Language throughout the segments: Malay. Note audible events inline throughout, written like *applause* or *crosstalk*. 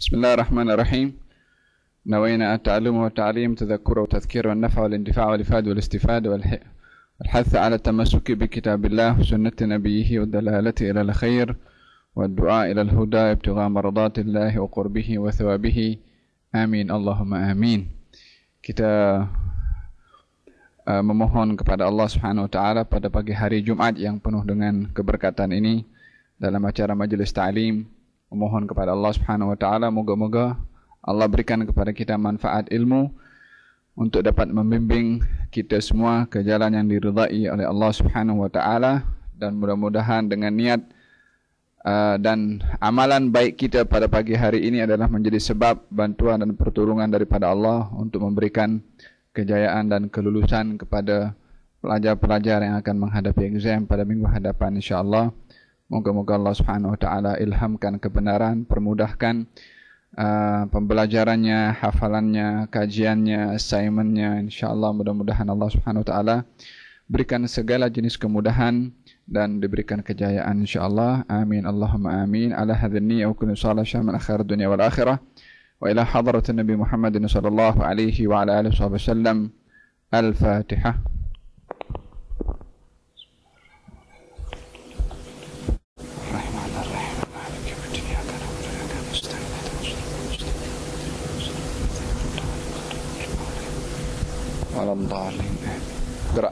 بسم الله الرحمن الرحيم نوينا التعلم والتعليم تذكر وتذكير والنفع والاندفاع والإفادة والاستفادة والحث على التمسك بكتاب الله وسنة نبيه والدلالة إلى الخير والدعاء إلى الهدى ابتغاء مرضات الله وقربه وثوابه آمين اللهم آمين kita uh, memohon kepada Allah Subhanahu wa taala pada pagi hari Jumat yang penuh dengan keberkatan ini dalam acara majelis ta'lim memohon kepada Allah Subhanahu wa taala moga-moga Allah berikan kepada kita manfaat ilmu untuk dapat membimbing kita semua ke jalan yang diridai oleh Allah Subhanahu wa taala dan mudah-mudahan dengan niat uh, dan amalan baik kita pada pagi hari ini adalah menjadi sebab bantuan dan pertolongan daripada Allah untuk memberikan kejayaan dan kelulusan kepada pelajar-pelajar yang akan menghadapi exam pada minggu hadapan insyaallah Moga-moga Allah Subhanahu wa taala ilhamkan kebenaran, permudahkan uh, pembelajarannya, hafalannya, kajiannya, assignmentnya. insyaallah mudah-mudahan Allah Subhanahu wa taala berikan segala jenis kemudahan dan diberikan kejayaan insyaallah. Amin. Allahumma amin. Ala hadzal wa kullu salah syamal akhir dunia wal akhirah. Wa ila hadratin Nabi Muhammad sallallahu alaihi wa ala alihi wa sallam. Al-Fatihah. Alam الضالين اقرا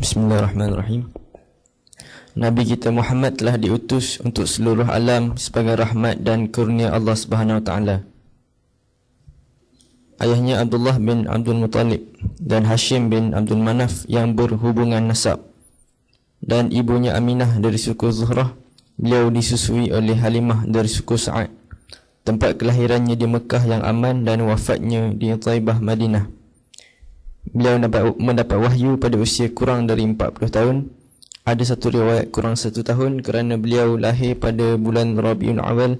Bismillahirrahmanirrahim. Nabi kita Muhammad telah diutus untuk seluruh alam sebagai rahmat dan kurnia Allah Subhanahu wa taala ayahnya Abdullah bin Abdul Muttalib dan Hashim bin Abdul Manaf yang berhubungan nasab dan ibunya Aminah dari suku Zuhrah beliau disusui oleh Halimah dari suku Sa'ad tempat kelahirannya di Mekah yang aman dan wafatnya di Taibah Madinah beliau mendapat wahyu pada usia kurang dari 40 tahun ada satu riwayat kurang satu tahun kerana beliau lahir pada bulan Rabiul Awal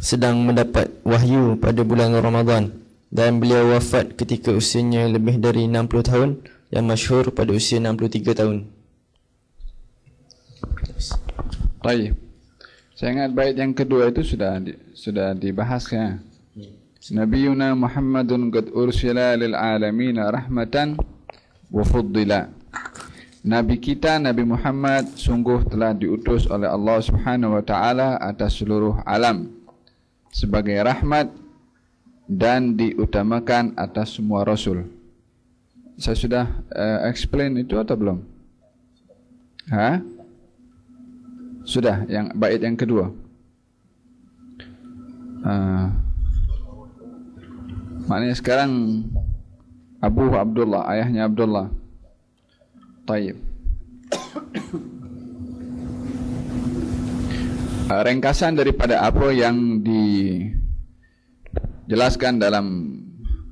sedang mendapat wahyu pada bulan Ramadan dan beliau wafat ketika usianya lebih dari 60 tahun yang masyhur pada usia 63 tahun. Baik. Saya ingat baik yang kedua itu sudah di, sudah dibahas ya. Nabiuna Muhammadun qad ursila lil alamin rahmatan wa fuddila. Nabi kita Nabi Muhammad sungguh telah diutus oleh Allah Subhanahu wa taala atas seluruh alam sebagai rahmat dan diutamakan atas semua rasul. Saya sudah uh, explain itu atau belum? Ha? Sudah yang bait yang kedua. Uh, maknanya sekarang Abu Abdullah ayahnya Abdullah. Taib. uh, *coughs* ringkasan daripada apa yang di jelaskan dalam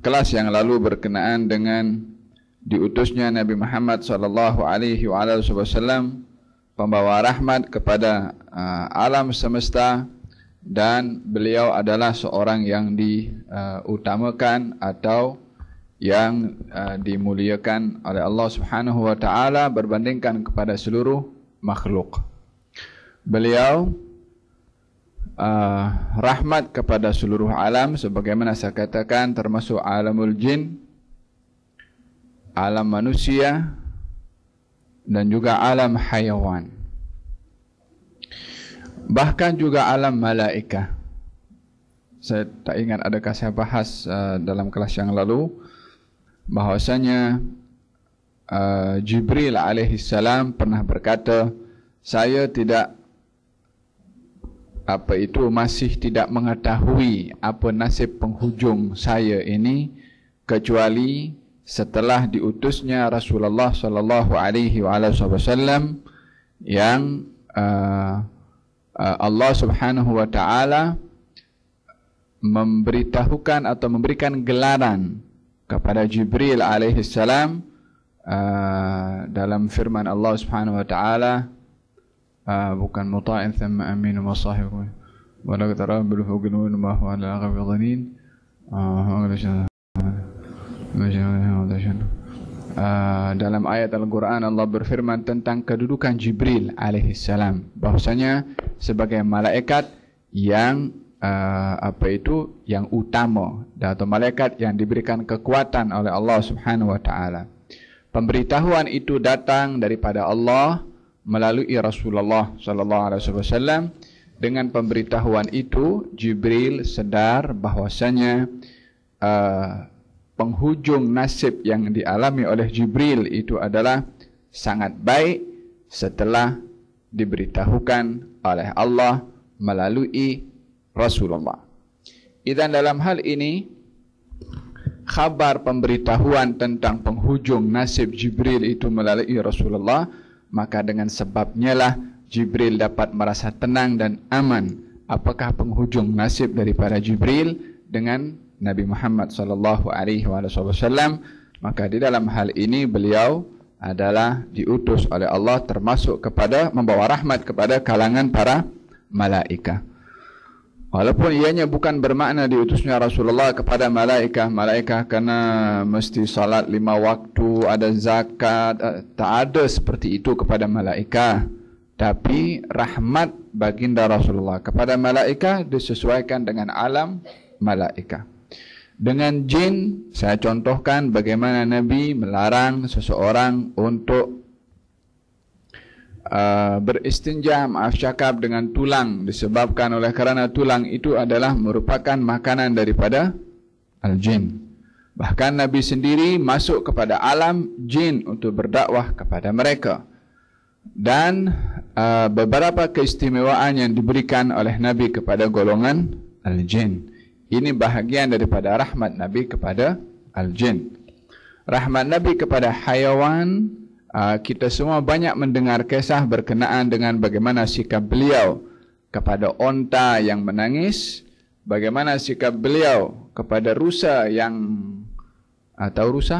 kelas yang lalu berkenaan dengan diutusnya Nabi Muhammad sallallahu alaihi wasallam pembawa rahmat kepada uh, alam semesta dan beliau adalah seorang yang diutamakan uh, atau yang uh, dimuliakan oleh Allah Subhanahu wa taala berbandingkan kepada seluruh makhluk. Beliau uh, rahmat kepada seluruh alam sebagaimana saya katakan termasuk alamul jin alam manusia dan juga alam haiwan bahkan juga alam malaikat saya tak ingat adakah saya bahas uh, dalam kelas yang lalu bahawasanya uh, Jibril alaihissalam pernah berkata saya tidak apa itu masih tidak mengetahui apa nasib penghujung saya ini kecuali setelah diutusnya Rasulullah sallallahu alaihi wasallam yang uh, uh, Allah Subhanahu wa taala memberitahukan atau memberikan gelaran kepada Jibril alaihi salam uh, dalam firman Allah Subhanahu wa taala Uh, bukan muta'in thamma aminu wa sahibu wa la tara bil fawqi nawin ma huwa la ghafidin ah dalam ayat Al-Quran Allah berfirman tentang kedudukan Jibril alaihi salam bahwasanya sebagai malaikat yang uh, apa itu yang utama atau malaikat yang diberikan kekuatan oleh Allah Subhanahu wa taala pemberitahuan itu datang daripada Allah melalui Rasulullah sallallahu alaihi wasallam dengan pemberitahuan itu Jibril sedar bahwasanya uh, penghujung nasib yang dialami oleh Jibril itu adalah sangat baik setelah diberitahukan oleh Allah melalui Rasulullah. Idan dalam hal ini khabar pemberitahuan tentang penghujung nasib Jibril itu melalui Rasulullah maka dengan sebabnya lah Jibril dapat merasa tenang dan aman apakah penghujung nasib daripada Jibril dengan Nabi Muhammad SAW? maka di dalam hal ini beliau adalah diutus oleh Allah termasuk kepada membawa rahmat kepada kalangan para malaikat Walaupun ianya bukan bermakna diutusnya Rasulullah kepada malaikat. Malaikat kena mesti salat lima waktu, ada zakat. Eh, tak ada seperti itu kepada malaikat. Tapi rahmat baginda Rasulullah kepada malaikat disesuaikan dengan alam malaikat. Dengan jin, saya contohkan bagaimana Nabi melarang seseorang untuk Uh, beristinja maaf uh, cakap dengan tulang disebabkan oleh kerana tulang itu adalah merupakan makanan daripada al-jin. Bahkan Nabi sendiri masuk kepada alam jin untuk berdakwah kepada mereka. Dan uh, beberapa keistimewaan yang diberikan oleh Nabi kepada golongan al-jin. Ini bahagian daripada rahmat Nabi kepada al-jin. Rahmat Nabi kepada haiwan Ah, kita semua banyak mendengar kisah berkenaan dengan bagaimana sikap beliau kepada onta yang menangis, bagaimana sikap beliau kepada rusa yang atau ah, rusa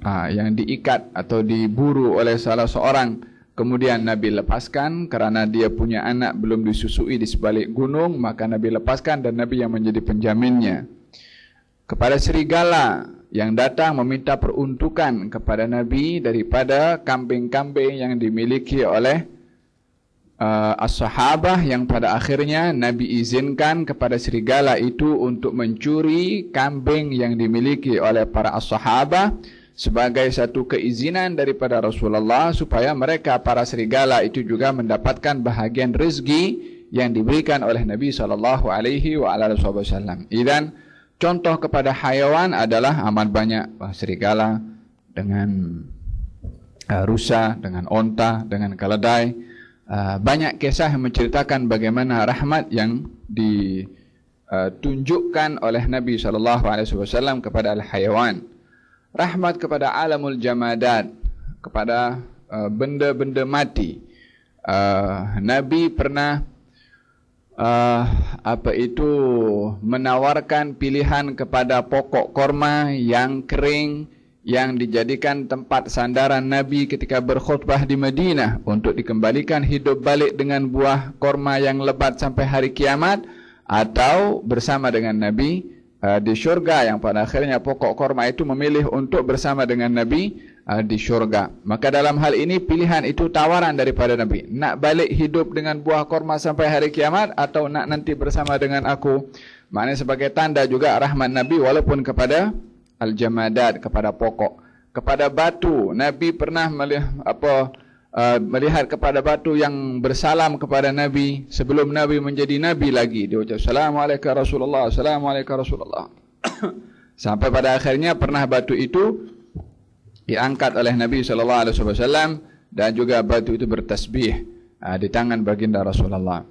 ah, yang diikat atau diburu oleh salah seorang kemudian Nabi lepaskan kerana dia punya anak belum disusui di sebalik gunung maka Nabi lepaskan dan Nabi yang menjadi penjaminnya kepada serigala yang datang meminta peruntukan kepada Nabi daripada kambing-kambing yang dimiliki oleh uh, as-sahabah yang pada akhirnya Nabi izinkan kepada serigala itu untuk mencuri kambing yang dimiliki oleh para as-sahabah sebagai satu keizinan daripada Rasulullah supaya mereka para serigala itu juga mendapatkan bahagian rezeki yang diberikan oleh Nabi saw. alaihi contoh kepada hayawan adalah amat banyak serigala dengan uh, rusa, dengan onta, dengan keledai. Uh, banyak kisah yang menceritakan bagaimana rahmat yang ditunjukkan uh, oleh Nabi SAW kepada al-hayawan. Rahmat kepada alamul jamadat, kepada uh, benda-benda mati. Uh, Nabi pernah uh, apa itu menawarkan pilihan kepada pokok korma yang kering yang dijadikan tempat sandaran Nabi ketika berkhutbah di Madinah untuk dikembalikan hidup balik dengan buah korma yang lebat sampai hari kiamat atau bersama dengan Nabi uh, di syurga yang pada akhirnya pokok korma itu memilih untuk bersama dengan Nabi uh, di syurga. Maka dalam hal ini pilihan itu tawaran daripada Nabi. Nak balik hidup dengan buah korma sampai hari kiamat atau nak nanti bersama dengan aku. Maknanya sebagai tanda juga rahmat Nabi walaupun kepada al-jamadat, kepada pokok. Kepada batu, Nabi pernah melihat, apa, Uh, melihat kepada batu yang bersalam kepada Nabi sebelum Nabi menjadi Nabi lagi dia ucap Assalamualaikum Rasulullah Assalamualaikum Rasulullah *coughs* sampai pada akhirnya pernah batu itu diangkat oleh Nabi sallallahu alaihi wasallam dan juga batu itu bertasbih uh, di tangan baginda Rasulullah.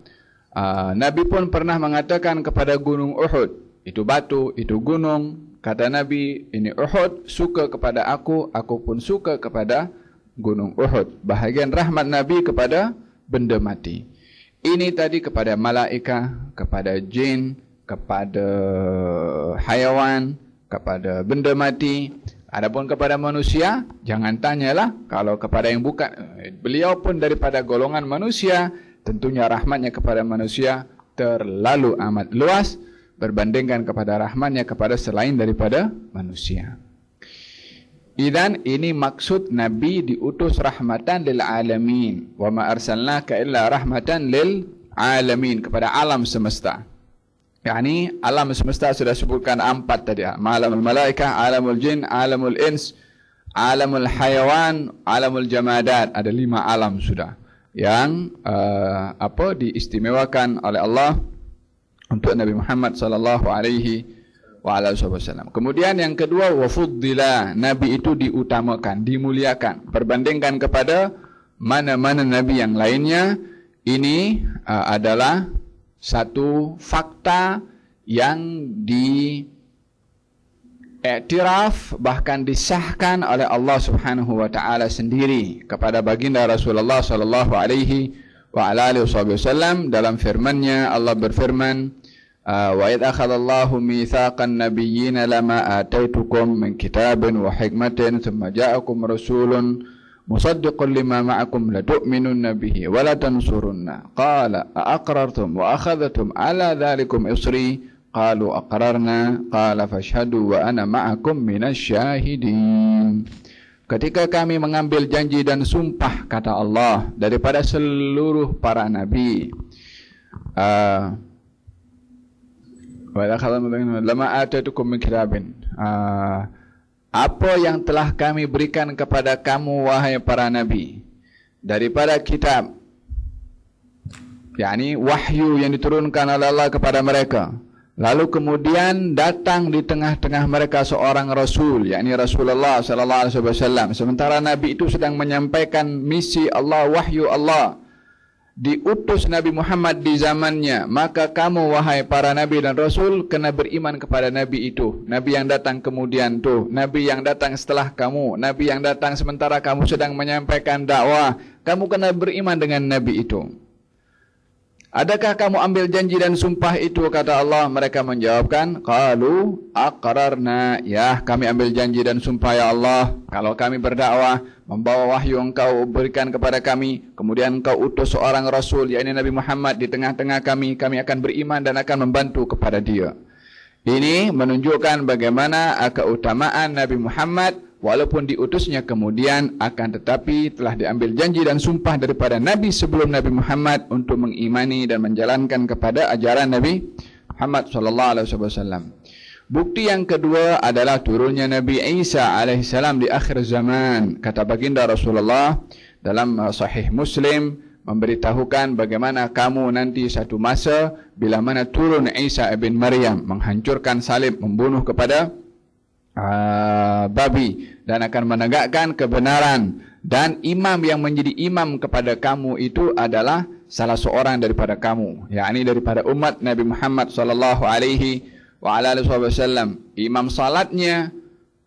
Uh, Nabi pun pernah mengatakan kepada Gunung Uhud, itu batu, itu gunung, kata Nabi, ini Uhud suka kepada aku, aku pun suka kepada Gunung Uhud. Bahagian rahmat Nabi kepada benda mati. Ini tadi kepada malaikat, kepada jin, kepada haiwan, kepada benda mati, Adapun kepada manusia, jangan tanyalah kalau kepada yang bukan. Eh, beliau pun daripada golongan manusia, tentunya rahmatnya kepada manusia terlalu amat luas berbandingkan kepada rahmatnya kepada selain daripada manusia. Idan ini maksud Nabi diutus rahmatan lil alamin. Wa ma arsalnaka illa rahmatan lil alamin kepada alam semesta yakni alam semesta sudah sebutkan empat tadi alamul malaikah alamul jin alamul ins alamul hayawan alamul jamadat ada lima alam sudah yang uh, apa diistimewakan oleh Allah untuk Nabi Muhammad sallallahu alaihi wasallam. Kemudian yang kedua wa nabi itu diutamakan, dimuliakan perbandingkan kepada mana-mana nabi yang lainnya ini uh, adalah satu fakta yang di Iktiraf bahkan disahkan oleh Allah Subhanahu wa taala sendiri kepada baginda Rasulullah sallallahu alaihi wa ala alihi wasallam dalam firman-Nya Allah berfirman ah, wa id akhadallahu mitsaqan nabiyyin lama ataitukum min kitabin wa hikmatin thumma ja'akum rasulun مصدق لما معكم لتؤمنن به Qala, تنصرن قال أأقررتم وأخذتم على ذلكم إصري قالوا أقررنا قال فاشهدوا وأنا معكم من الشاهدين Ketika kami mengambil janji dan sumpah kata Allah daripada seluruh para nabi. Ah, wa laqad lama atatukum min kitabin. Uh, ah, apa yang telah kami berikan kepada kamu wahai para nabi daripada kitab yakni wahyu yang diturunkan oleh Allah kepada mereka lalu kemudian datang di tengah-tengah mereka seorang rasul yakni Rasulullah sallallahu alaihi wasallam sementara nabi itu sedang menyampaikan misi Allah wahyu Allah diutus Nabi Muhammad di zamannya maka kamu wahai para nabi dan rasul kena beriman kepada nabi itu nabi yang datang kemudian tu nabi yang datang setelah kamu nabi yang datang sementara kamu sedang menyampaikan dakwah kamu kena beriman dengan nabi itu Adakah kamu ambil janji dan sumpah itu kata Allah mereka menjawabkan qalu aqrarna ya kami ambil janji dan sumpah ya Allah kalau kami berdakwah membawa wahyu engkau berikan kepada kami kemudian engkau utus seorang rasul yakni Nabi Muhammad di tengah-tengah kami kami akan beriman dan akan membantu kepada dia ini menunjukkan bagaimana keutamaan Nabi Muhammad walaupun diutusnya kemudian akan tetapi telah diambil janji dan sumpah daripada Nabi sebelum Nabi Muhammad untuk mengimani dan menjalankan kepada ajaran Nabi Muhammad sallallahu alaihi wasallam. Bukti yang kedua adalah turunnya Nabi Isa alaihi salam di akhir zaman. Kata baginda Rasulullah dalam uh, sahih Muslim memberitahukan bagaimana kamu nanti satu masa bila mana turun Isa bin Maryam menghancurkan salib membunuh kepada uh, babi dan akan menegakkan kebenaran dan imam yang menjadi imam kepada kamu itu adalah salah seorang daripada kamu Ya, ini daripada umat Nabi Muhammad SAW. imam salatnya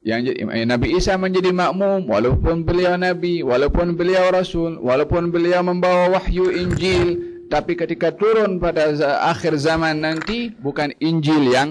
yang eh, Nabi Isa menjadi makmum walaupun beliau nabi walaupun beliau rasul walaupun beliau membawa wahyu Injil tapi ketika turun pada akhir zaman nanti bukan Injil yang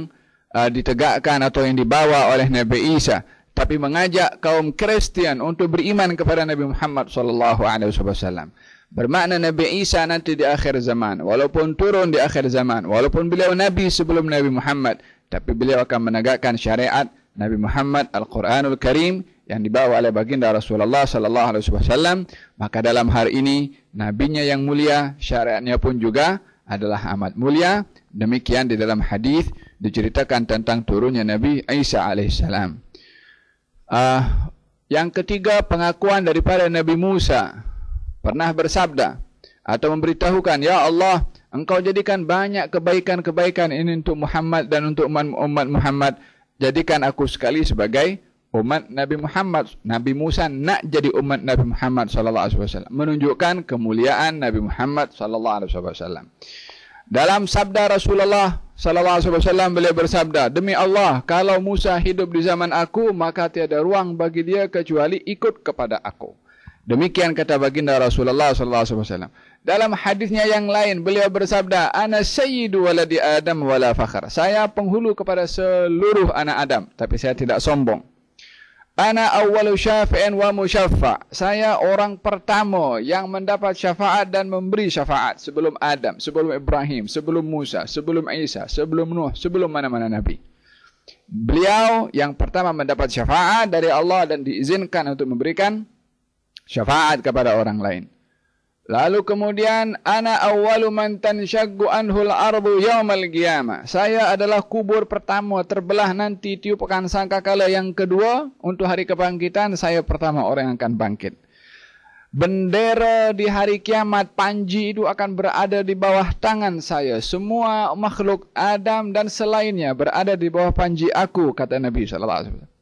uh, ditegakkan atau yang dibawa oleh Nabi Isa tapi mengajak kaum Kristian untuk beriman kepada Nabi Muhammad sallallahu alaihi wasallam. Bermakna Nabi Isa nanti di akhir zaman, walaupun turun di akhir zaman, walaupun beliau nabi sebelum Nabi Muhammad, tapi beliau akan menegakkan syariat Nabi Muhammad Al-Qur'anul Karim yang dibawa oleh baginda Rasulullah sallallahu alaihi wasallam. Maka dalam hari ini nabinya yang mulia, syariatnya pun juga adalah amat mulia. Demikian di dalam hadis diceritakan tentang turunnya Nabi Isa Alaihi salam. Uh, yang ketiga pengakuan daripada Nabi Musa pernah bersabda atau memberitahukan, Ya Allah, Engkau jadikan banyak kebaikan-kebaikan ini untuk Muhammad dan untuk umat umat Muhammad. Jadikan aku sekali sebagai umat Nabi Muhammad. Nabi Musa nak jadi umat Nabi Muhammad sallallahu alaihi wasallam. Menunjukkan kemuliaan Nabi Muhammad sallallahu alaihi wasallam. Dalam sabda Rasulullah sallallahu alaihi wasallam beliau bersabda, "Demi Allah, kalau Musa hidup di zaman aku, maka tiada ruang bagi dia kecuali ikut kepada aku." Demikian kata baginda Rasulullah sallallahu alaihi wasallam. Dalam hadisnya yang lain beliau bersabda, "Ana sayyidu waladi Adam wala fakhar." Saya penghulu kepada seluruh anak Adam, tapi saya tidak sombong. Ana awwalu syafi'in wa musyaffa. Saya orang pertama yang mendapat syafaat dan memberi syafaat sebelum Adam, sebelum Ibrahim, sebelum Musa, sebelum Isa, sebelum Nuh, sebelum mana-mana nabi. Beliau yang pertama mendapat syafaat dari Allah dan diizinkan untuk memberikan syafaat kepada orang lain. Lalu kemudian ana awwalu man tansyaggu anhu al-ardu yaumal qiyamah. Saya adalah kubur pertama terbelah nanti tiup sangka sangkakala yang kedua untuk hari kebangkitan saya pertama orang yang akan bangkit. Bendera di hari kiamat panji itu akan berada di bawah tangan saya. Semua makhluk Adam dan selainnya berada di bawah panji aku kata Nabi sallallahu alaihi wasallam.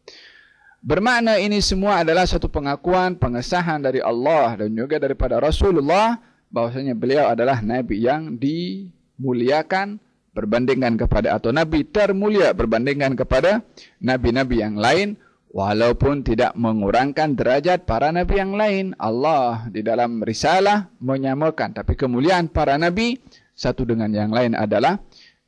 Bermakna ini semua adalah satu pengakuan, pengesahan dari Allah dan juga daripada Rasulullah bahwasanya beliau adalah nabi yang dimuliakan berbandingkan kepada atau nabi termulia berbandingkan kepada nabi-nabi yang lain walaupun tidak mengurangkan derajat para nabi yang lain. Allah di dalam risalah menyamakan tapi kemuliaan para nabi satu dengan yang lain adalah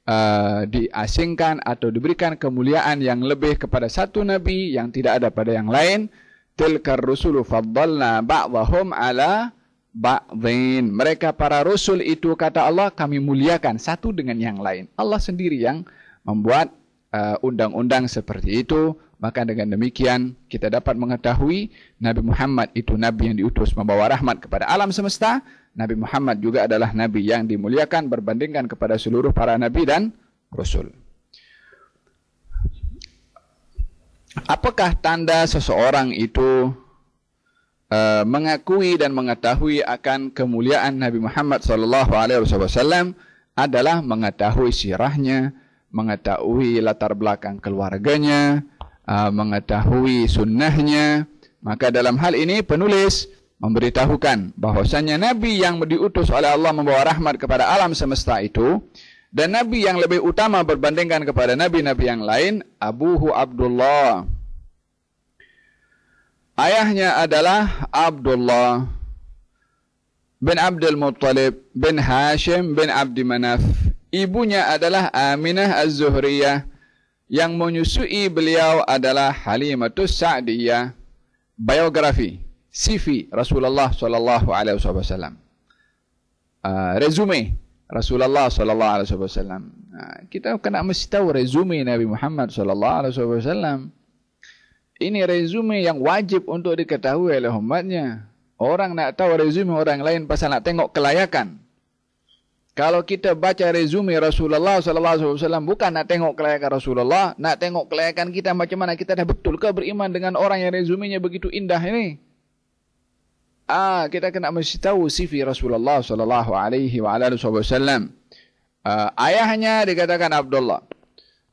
Uh, diasingkan atau diberikan kemuliaan yang lebih kepada satu nabi yang tidak ada pada yang lain tilkar rusulu faddalna ba'dahum ala ba'dhin mereka para rasul itu kata Allah kami muliakan satu dengan yang lain Allah sendiri yang membuat uh, undang-undang seperti itu maka dengan demikian kita dapat mengetahui Nabi Muhammad itu nabi yang diutus membawa rahmat kepada alam semesta Nabi Muhammad juga adalah nabi yang dimuliakan berbandingkan kepada seluruh para nabi dan rasul. Apakah tanda seseorang itu uh, mengakui dan mengetahui akan kemuliaan Nabi Muhammad sallallahu alaihi wasallam adalah mengetahui sirahnya, mengetahui latar belakang keluarganya, uh, mengetahui sunnahnya. Maka dalam hal ini penulis memberitahukan bahwasanya nabi yang diutus oleh Allah membawa rahmat kepada alam semesta itu dan nabi yang lebih utama berbandingkan kepada nabi-nabi yang lain Abu Hu Abdullah Ayahnya adalah Abdullah bin Abdul Muttalib bin Hashim bin Abdi Manaf Ibunya adalah Aminah Az-Zuhriyah yang menyusui beliau adalah Halimatus Sa'diyah biografi sifi Rasulullah sallallahu alaihi wasallam. Ah, resume Rasulullah sallallahu alaihi wasallam. Ah, kita kena mesti tahu resume Nabi Muhammad sallallahu alaihi wasallam. Ini resume yang wajib untuk diketahui oleh umatnya. Orang nak tahu resume orang lain pasal nak tengok kelayakan. Kalau kita baca resume Rasulullah sallallahu alaihi wasallam bukan nak tengok kelayakan Rasulullah, nak tengok kelayakan kita macam mana kita dah betul ke beriman dengan orang yang resumenya begitu indah ini ah kita kena mesti tahu sifat Rasulullah sallallahu alaihi wa alihi wasallam. Uh, ayahnya dikatakan Abdullah.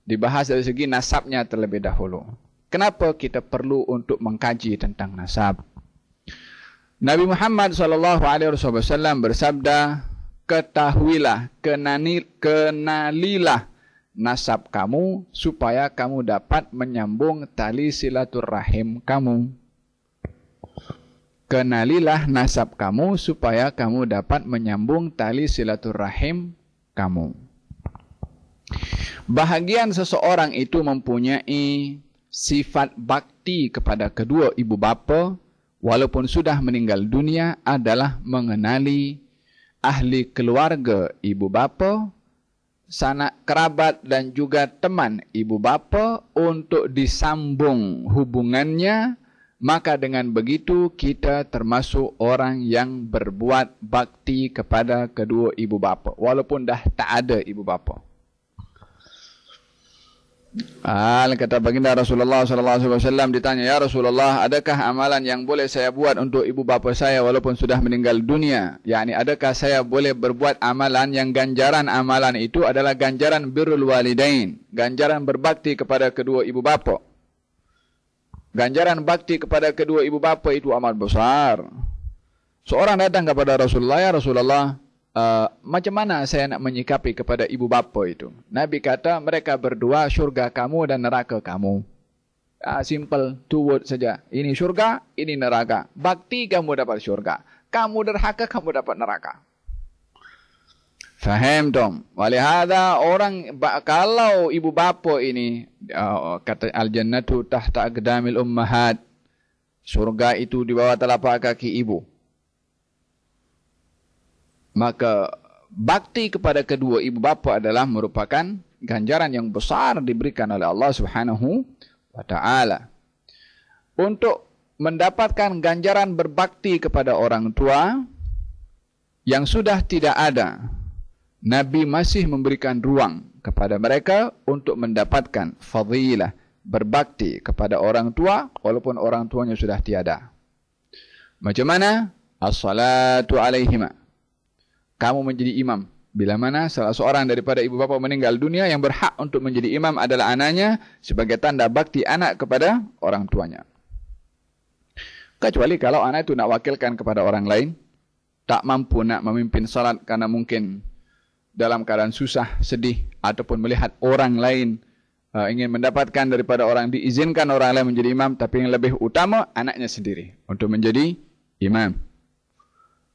Dibahas dari segi nasabnya terlebih dahulu. Kenapa kita perlu untuk mengkaji tentang nasab? Nabi Muhammad sallallahu alaihi wasallam bersabda, "Ketahuilah, kenanil, kenalilah nasab kamu supaya kamu dapat menyambung tali silaturahim kamu." kenalilah nasab kamu supaya kamu dapat menyambung tali silaturahim kamu. Bahagian seseorang itu mempunyai sifat bakti kepada kedua ibu bapa walaupun sudah meninggal dunia adalah mengenali ahli keluarga ibu bapa, sanak kerabat dan juga teman ibu bapa untuk disambung hubungannya maka dengan begitu kita termasuk orang yang berbuat bakti kepada kedua ibu bapa walaupun dah tak ada ibu bapa Al ah, kata baginda Rasulullah sallallahu alaihi wasallam ditanya ya Rasulullah adakah amalan yang boleh saya buat untuk ibu bapa saya walaupun sudah meninggal dunia ni adakah saya boleh berbuat amalan yang ganjaran amalan itu adalah ganjaran birrul walidain ganjaran berbakti kepada kedua ibu bapa Ganjaran bakti kepada kedua ibu bapa itu amat besar. Seorang datang kepada Rasulullah, ya Rasulullah, uh, macam mana saya nak menyikapi kepada ibu bapa itu? Nabi kata, mereka berdua syurga kamu dan neraka kamu. Uh, simple, two words saja. Ini syurga, ini neraka. Bakti kamu dapat syurga. Kamu derhaka, kamu dapat neraka. Faham dong. Oleh ada orang kalau ibu bapa ini oh, kata al jannatu tahta aqdamil ummahat. Surga itu di bawah telapak kaki ibu. Maka bakti kepada kedua ibu bapa adalah merupakan ganjaran yang besar diberikan oleh Allah Subhanahu wa taala. Untuk mendapatkan ganjaran berbakti kepada orang tua yang sudah tidak ada Nabi masih memberikan ruang kepada mereka untuk mendapatkan fadilah berbakti kepada orang tua walaupun orang tuanya sudah tiada. Macam mana? As-salatu Kamu menjadi imam. Bila mana salah seorang daripada ibu bapa meninggal dunia yang berhak untuk menjadi imam adalah anaknya sebagai tanda bakti anak kepada orang tuanya. Kecuali kalau anak itu nak wakilkan kepada orang lain, tak mampu nak memimpin salat karena mungkin dalam keadaan susah, sedih ataupun melihat orang lain uh, ingin mendapatkan daripada orang diizinkan orang lain menjadi imam tapi yang lebih utama anaknya sendiri untuk menjadi imam.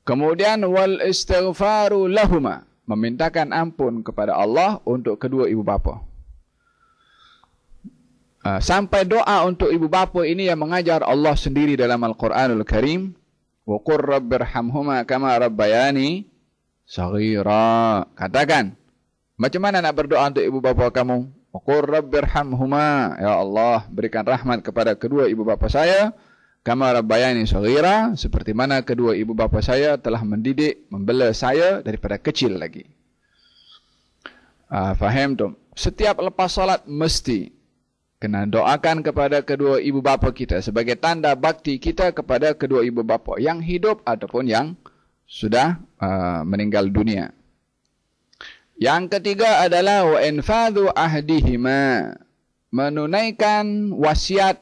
Kemudian wal istighfaru lahuma memintakan ampun kepada Allah untuk kedua ibu bapa. Uh, sampai doa untuk ibu bapa ini yang mengajar Allah sendiri dalam Al-Quranul Karim. وَقُرْ رَبِّرْ حَمْهُمَا كَمَا رَبَّيَانِي Sahira. Katakan. Macam mana nak berdoa untuk ibu bapa kamu? Qur rabbirhamhuma. Ya Allah, berikan rahmat kepada kedua ibu bapa saya. Kama rabbayani saghira. Seperti mana kedua ibu bapa saya telah mendidik, membela saya daripada kecil lagi. Uh, faham tu? Setiap lepas salat mesti kena doakan kepada kedua ibu bapa kita sebagai tanda bakti kita kepada kedua ibu bapa yang hidup ataupun yang sudah uh, meninggal dunia. Yang ketiga adalah wa infadhu ahdihima menunaikan wasiat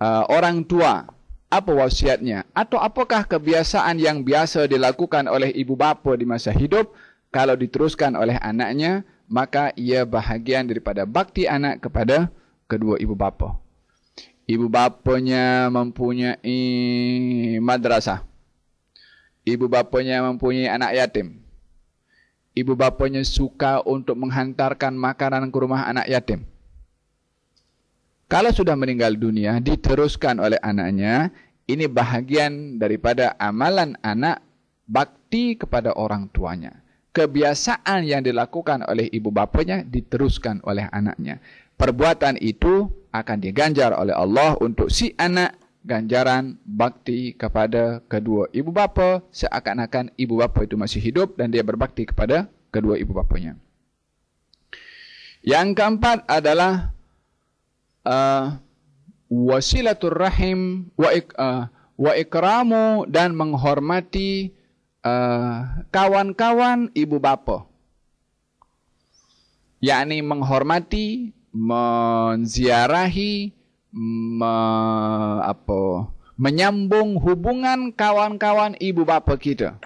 uh, orang tua. Apa wasiatnya? Atau apakah kebiasaan yang biasa dilakukan oleh ibu bapa di masa hidup kalau diteruskan oleh anaknya, maka ia bahagian daripada bakti anak kepada kedua ibu bapa. Ibu bapanya mempunyai madrasah ibu bapanya mempunyai anak yatim. Ibu bapanya suka untuk menghantarkan makanan ke rumah anak yatim. Kalau sudah meninggal dunia, diteruskan oleh anaknya, ini bahagian daripada amalan anak bakti kepada orang tuanya. Kebiasaan yang dilakukan oleh ibu bapanya diteruskan oleh anaknya. Perbuatan itu akan diganjar oleh Allah untuk si anak ganjaran bakti kepada kedua ibu bapa seakan-akan ibu bapa itu masih hidup dan dia berbakti kepada kedua ibu bapanya. Yang keempat adalah uh, wasilatul rahim wa, ik, uh, wa ikramu dan menghormati uh, kawan-kawan ibu bapa. yakni menghormati, menziarahi, me, apa menyambung hubungan kawan-kawan ibu bapa kita.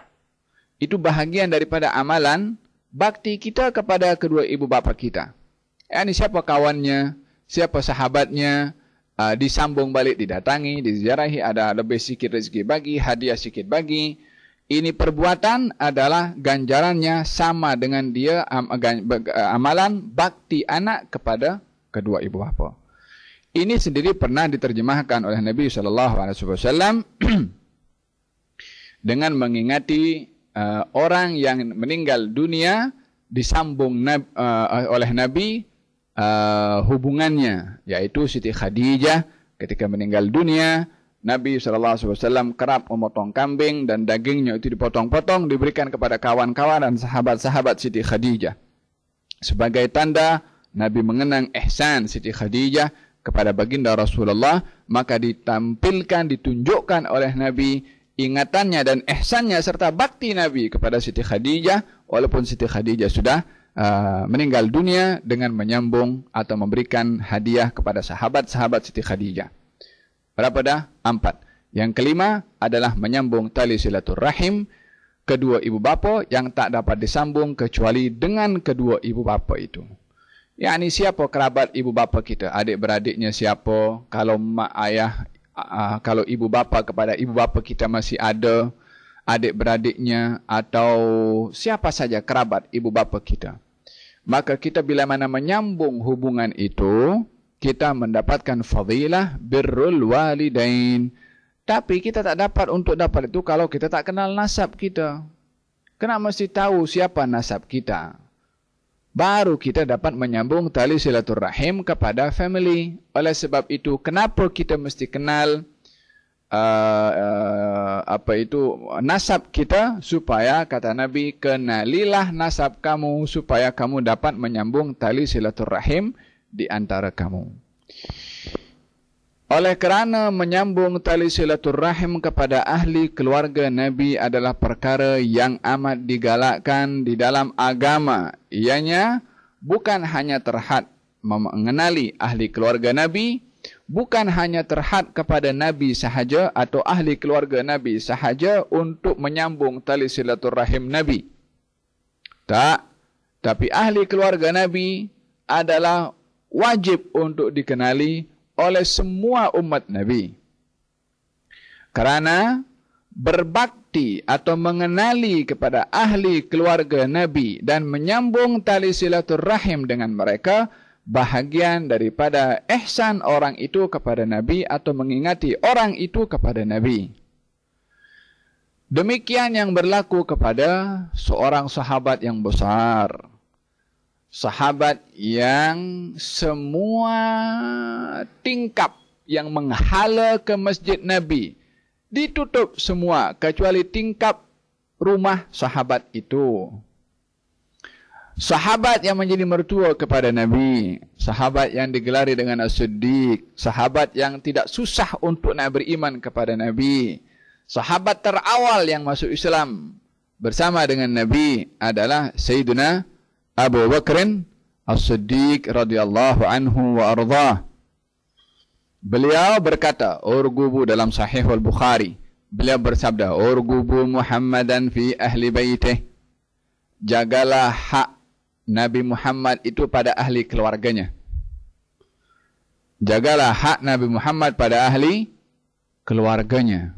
Itu bahagian daripada amalan bakti kita kepada kedua ibu bapa kita. Yani siapa kawannya, siapa sahabatnya, uh, disambung balik, didatangi, diziarahi, ada lebih sikit rezeki bagi, hadiah sikit bagi. Ini perbuatan adalah ganjarannya sama dengan dia am, gan, be, amalan bakti anak kepada kedua ibu bapa ini sendiri pernah diterjemahkan oleh Nabi SAW *clears throat* dengan mengingati uh, orang yang meninggal dunia disambung nab, uh, oleh Nabi uh, hubungannya yaitu Siti Khadijah ketika meninggal dunia Nabi SAW kerap memotong kambing dan dagingnya itu dipotong-potong diberikan kepada kawan-kawan dan sahabat-sahabat Siti Khadijah sebagai tanda Nabi mengenang ihsan Siti Khadijah kepada baginda Rasulullah maka ditampilkan ditunjukkan oleh Nabi ingatannya dan ehsannya serta bakti Nabi kepada Siti Khadijah walaupun Siti Khadijah sudah uh, meninggal dunia dengan menyambung atau memberikan hadiah kepada sahabat-sahabat Siti Khadijah. Berapa dah? Empat. Yang kelima adalah menyambung tali silaturahim kedua ibu bapa yang tak dapat disambung kecuali dengan kedua ibu bapa itu. Ya ni siapa kerabat ibu bapa kita? Adik-beradiknya siapa? Kalau mak ayah, uh, kalau ibu bapa kepada ibu bapa kita masih ada adik-beradiknya atau siapa saja kerabat ibu bapa kita. Maka kita bila mana menyambung hubungan itu, kita mendapatkan fadilah birrul walidain. Tapi kita tak dapat untuk dapat itu kalau kita tak kenal nasab kita. Kenapa mesti tahu siapa nasab kita? baru kita dapat menyambung tali silaturahim kepada family. Oleh sebab itu, kenapa kita mesti kenal uh, uh, apa itu nasab kita supaya kata Nabi kenalilah nasab kamu supaya kamu dapat menyambung tali silaturahim di antara kamu. Oleh kerana menyambung tali silaturrahim kepada ahli keluarga Nabi adalah perkara yang amat digalakkan di dalam agama. Ianya bukan hanya terhad mengenali ahli keluarga Nabi, bukan hanya terhad kepada Nabi sahaja atau ahli keluarga Nabi sahaja untuk menyambung tali silaturrahim Nabi. Tak, tapi ahli keluarga Nabi adalah wajib untuk dikenali oleh semua umat Nabi. kerana berbakti atau mengenali kepada ahli keluarga Nabi dan menyambung tali silaturahim dengan mereka bahagian daripada ihsan orang itu kepada Nabi atau mengingati orang itu kepada Nabi. Demikian yang berlaku kepada seorang sahabat yang besar sahabat yang semua tingkap yang menghala ke masjid Nabi ditutup semua kecuali tingkap rumah sahabat itu. Sahabat yang menjadi mertua kepada Nabi, sahabat yang digelari dengan As-Siddiq, sahabat yang tidak susah untuk nak beriman kepada Nabi, sahabat terawal yang masuk Islam bersama dengan Nabi adalah Sayyidina Abu Bakr As-Siddiq radhiyallahu anhu wa arda. Beliau berkata, "Urgubu dalam Sahih Al-Bukhari." Beliau bersabda, "Urgubu Muhammadan fi ahli baitih." Jagalah hak Nabi Muhammad itu pada ahli keluarganya. Jagalah hak Nabi Muhammad pada ahli keluarganya.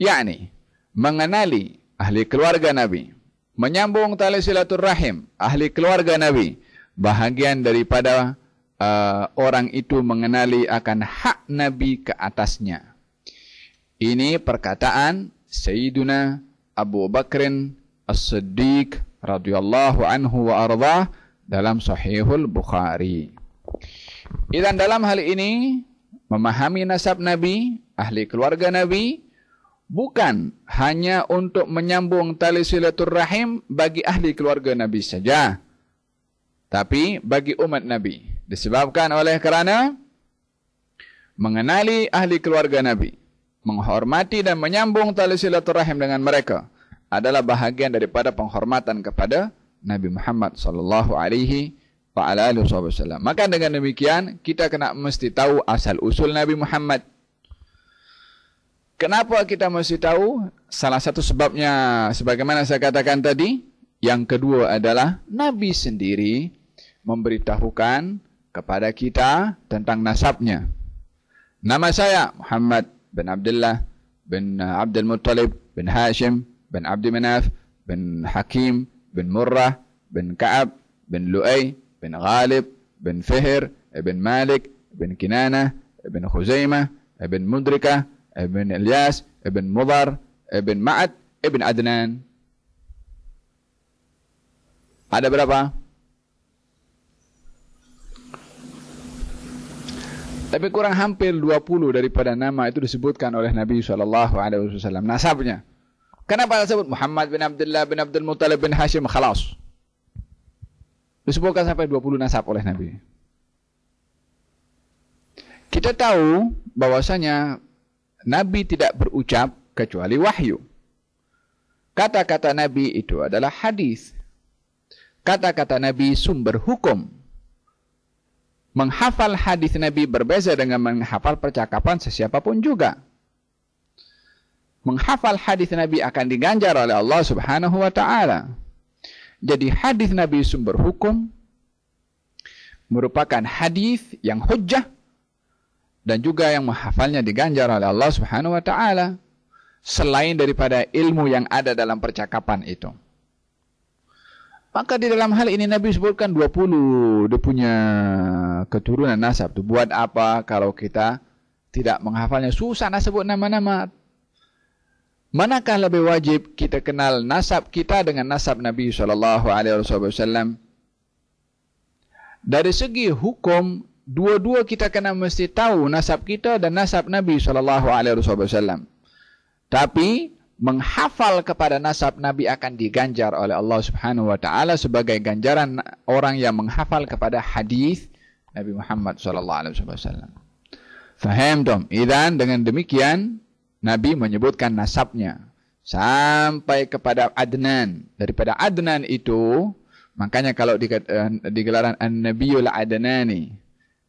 Yakni mengenali ahli keluarga Nabi menyambung tali silaturahim ahli keluarga Nabi. Bahagian daripada uh, orang itu mengenali akan hak Nabi ke atasnya. Ini perkataan Sayyiduna Abu Bakrin As-Siddiq radhiyallahu anhu wa arda dalam Sahihul Bukhari. Dan dalam hal ini memahami nasab Nabi, ahli keluarga Nabi, bukan hanya untuk menyambung tali silaturahim bagi ahli keluarga Nabi saja. Tapi bagi umat Nabi. Disebabkan oleh kerana mengenali ahli keluarga Nabi. Menghormati dan menyambung tali silaturahim dengan mereka. Adalah bahagian daripada penghormatan kepada Nabi Muhammad sallallahu alaihi wasallam. Maka dengan demikian kita kena mesti tahu asal usul Nabi Muhammad Kenapa kita mesti tahu? Salah satu sebabnya, sebagaimana saya katakan tadi, yang kedua adalah Nabi sendiri memberitahukan kepada kita tentang nasabnya. Nama saya Muhammad bin Abdullah bin uh, Abdul Muttalib bin Hashim bin Abdul Manaf bin Hakim bin Murrah bin Kaab bin Lu'ay bin Ghalib bin Fihr bin Malik bin Kinana bin Khuzaimah bin Mudrikah ibn Ilyas, ibn Mudar, ibn Ma'ad, ibn Adnan. Ada berapa? Tapi kurang hampir 20 daripada nama itu disebutkan oleh Nabi SAW nasabnya. Kenapa sebut Muhammad bin Abdullah bin Abdul Muttalib bin Hashim Khalas? Disebutkan sampai 20 nasab oleh Nabi. Kita tahu bahwasanya Nabi tidak berucap kecuali wahyu. Kata-kata Nabi itu adalah hadis. Kata-kata Nabi sumber hukum. Menghafal hadis Nabi berbeza dengan menghafal percakapan sesiapa pun juga. Menghafal hadis Nabi akan diganjar oleh Allah Subhanahu wa taala. Jadi hadis Nabi sumber hukum merupakan hadis yang hujah dan juga yang menghafalnya diganjar oleh Allah Subhanahu wa taala selain daripada ilmu yang ada dalam percakapan itu. Maka di dalam hal ini Nabi sebutkan 20 dia punya keturunan nasab tu. Buat apa kalau kita tidak menghafalnya? Susah nak sebut nama-nama. Manakah lebih wajib kita kenal nasab kita dengan nasab Nabi Alaihi Wasallam Dari segi hukum, dua-dua kita kena mesti tahu nasab kita dan nasab Nabi saw. Tapi menghafal kepada nasab Nabi akan diganjar oleh Allah Subhanahu wa taala sebagai ganjaran orang yang menghafal kepada hadis Nabi Muhammad saw. Faham dong? Idan dengan demikian Nabi menyebutkan nasabnya sampai kepada Adnan. Daripada Adnan itu makanya kalau eh, digelaran An-Nabiyul Adnani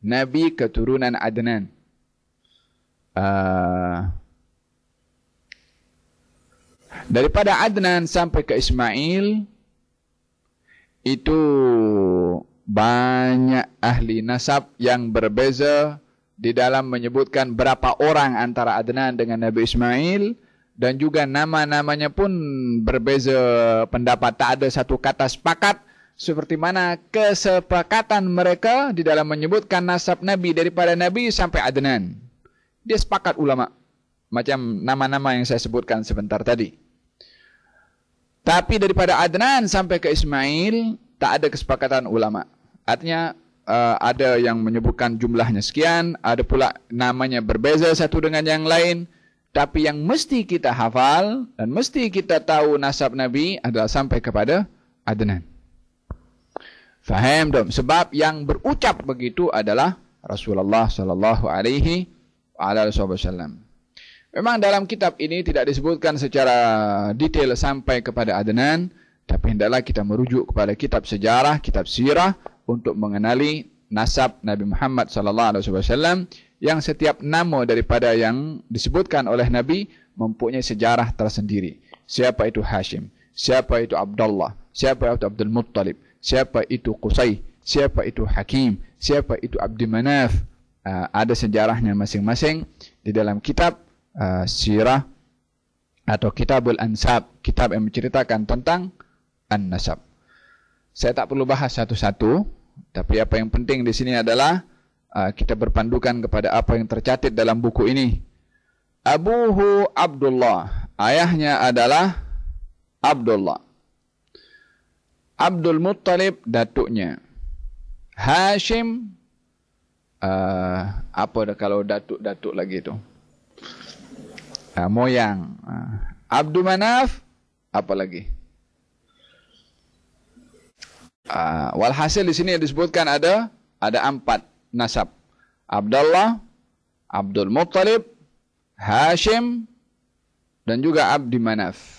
Nabi keturunan Adnan. Uh, daripada Adnan sampai ke Ismail itu banyak ahli nasab yang berbeza di dalam menyebutkan berapa orang antara Adnan dengan Nabi Ismail dan juga nama-namanya pun berbeza pendapat tak ada satu kata sepakat seperti mana kesepakatan mereka di dalam menyebutkan nasab Nabi daripada Nabi sampai Adnan. Dia sepakat ulama. Macam nama-nama yang saya sebutkan sebentar tadi. Tapi daripada Adnan sampai ke Ismail, tak ada kesepakatan ulama. Artinya uh, ada yang menyebutkan jumlahnya sekian, ada pula namanya berbeza satu dengan yang lain. Tapi yang mesti kita hafal dan mesti kita tahu nasab Nabi adalah sampai kepada Adnan. Faham dong? Sebab yang berucap begitu adalah Rasulullah sallallahu alaihi wasallam. Memang dalam kitab ini tidak disebutkan secara detail sampai kepada Adnan, tapi hendaklah kita merujuk kepada kitab sejarah, kitab sirah untuk mengenali nasab Nabi Muhammad sallallahu alaihi wasallam yang setiap nama daripada yang disebutkan oleh Nabi mempunyai sejarah tersendiri. Siapa itu Hashim? Siapa itu Abdullah? Siapa itu Abdul Muttalib? siapa itu Qusay, siapa itu Hakim, siapa itu Abdi Manaf. Uh, ada sejarahnya masing-masing di dalam kitab uh, Sirah atau Kitabul Ansab, kitab yang menceritakan tentang An-Nasab. Saya tak perlu bahas satu-satu, tapi apa yang penting di sini adalah uh, kita berpandukan kepada apa yang tercatat dalam buku ini. Abuhu Abdullah, ayahnya adalah Abdullah. Abdul Muttalib datuknya. Hashim uh, apa dah kalau datuk-datuk lagi tu? Uh, moyang. Uh, Abdul Manaf apa lagi? Uh, walhasil di sini yang disebutkan ada ada empat nasab. Abdullah, Abdul Muttalib, Hashim dan juga Abdi Manaf.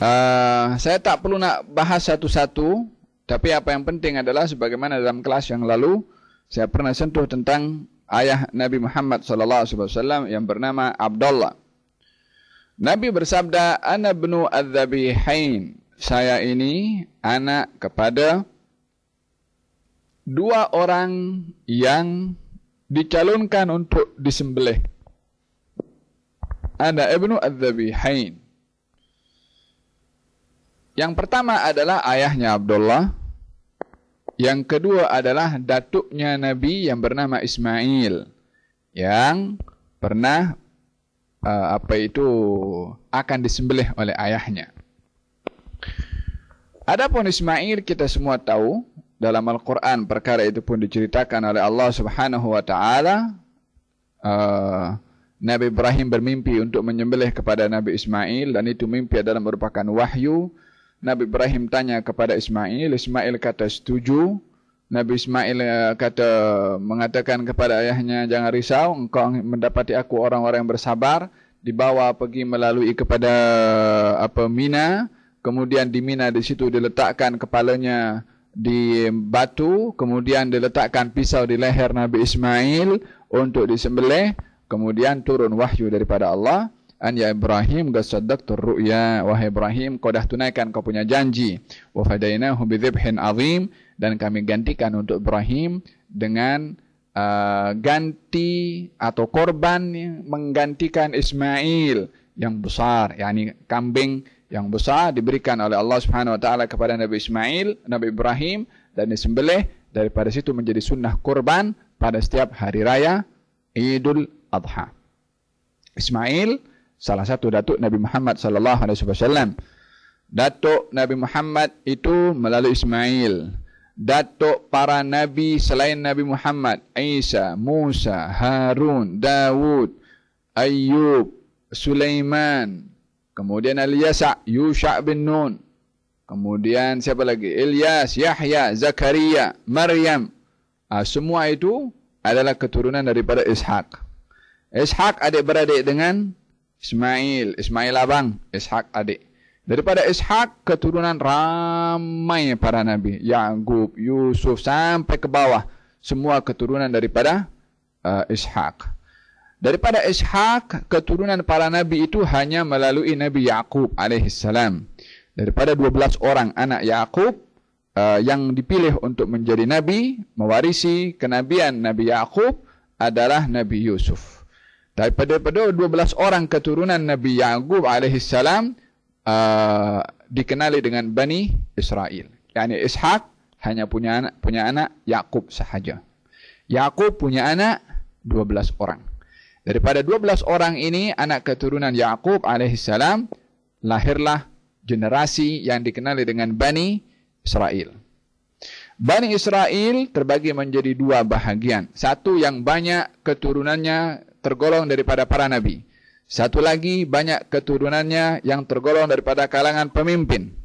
Uh, saya tak perlu nak bahas satu-satu, tapi apa yang penting adalah sebagaimana dalam kelas yang lalu saya pernah sentuh tentang ayah Nabi Muhammad sallallahu alaihi wasallam yang bernama Abdullah. Nabi bersabda, "Ana ibnu adz Saya ini anak kepada dua orang yang dicalonkan untuk disembelih. Ana ibnu adz yang pertama adalah ayahnya Abdullah. Yang kedua adalah datuknya Nabi yang bernama Ismail. Yang pernah uh, apa itu akan disembelih oleh ayahnya. Adapun Ismail kita semua tahu dalam Al-Quran perkara itu pun diceritakan oleh Allah Subhanahu wa taala uh, Nabi Ibrahim bermimpi untuk menyembelih kepada Nabi Ismail dan itu mimpi adalah merupakan wahyu Nabi Ibrahim tanya kepada Ismail, Ismail kata setuju. Nabi Ismail eh, kata mengatakan kepada ayahnya jangan risau, engkau mendapati aku orang-orang yang bersabar. Dibawa pergi melalui kepada apa Mina, kemudian di Mina di situ diletakkan kepalanya di batu, kemudian diletakkan pisau di leher Nabi Ismail untuk disembelih. Kemudian turun wahyu daripada Allah an ya Ibrahim qad saddaqta ar-ru'ya wa Ibrahim kau dah tunaikan kau punya janji wa fadainahu bi dhabhin azim dan kami gantikan untuk Ibrahim dengan uh, ganti atau korban menggantikan Ismail yang besar yakni kambing yang besar diberikan oleh Allah Subhanahu wa taala kepada Nabi Ismail Nabi Ibrahim dan disembelih daripada situ menjadi sunnah kurban pada setiap hari raya Idul Adha Ismail salah satu datuk Nabi Muhammad sallallahu alaihi wasallam. Datuk Nabi Muhammad itu melalui Ismail. Datuk para nabi selain Nabi Muhammad, Isa, Musa, Harun, Dawud, Ayub, Sulaiman, kemudian Al-Yasa, Yusha bin Nun, kemudian siapa lagi? Ilyas, Yahya, Zakaria, Maryam. Ah, semua itu adalah keturunan daripada Ishak. Ishak adik beradik dengan Ismail, Ismail abang, Ishak adik. Daripada Ishak keturunan ramai para nabi, Yakub, Yusuf sampai ke bawah, semua keturunan daripada uh, Ishak. Daripada Ishak keturunan para nabi itu hanya melalui Nabi Yakub alaihissalam. Daripada 12 orang anak Yakub uh, yang dipilih untuk menjadi nabi, mewarisi kenabian Nabi Yakub adalah Nabi Yusuf daripada pada 12 orang keturunan Nabi Yaqub alaihi salam uh, dikenali dengan Bani Israel. Yani Ishak hanya punya anak punya anak Yaqub sahaja. Yaqub punya anak 12 orang. Daripada 12 orang ini anak keturunan Yaqub alaihi salam lahirlah generasi yang dikenali dengan Bani Israel. Bani Israel terbagi menjadi dua bahagian. Satu yang banyak keturunannya tergolong daripada para nabi. Satu lagi banyak keturunannya yang tergolong daripada kalangan pemimpin.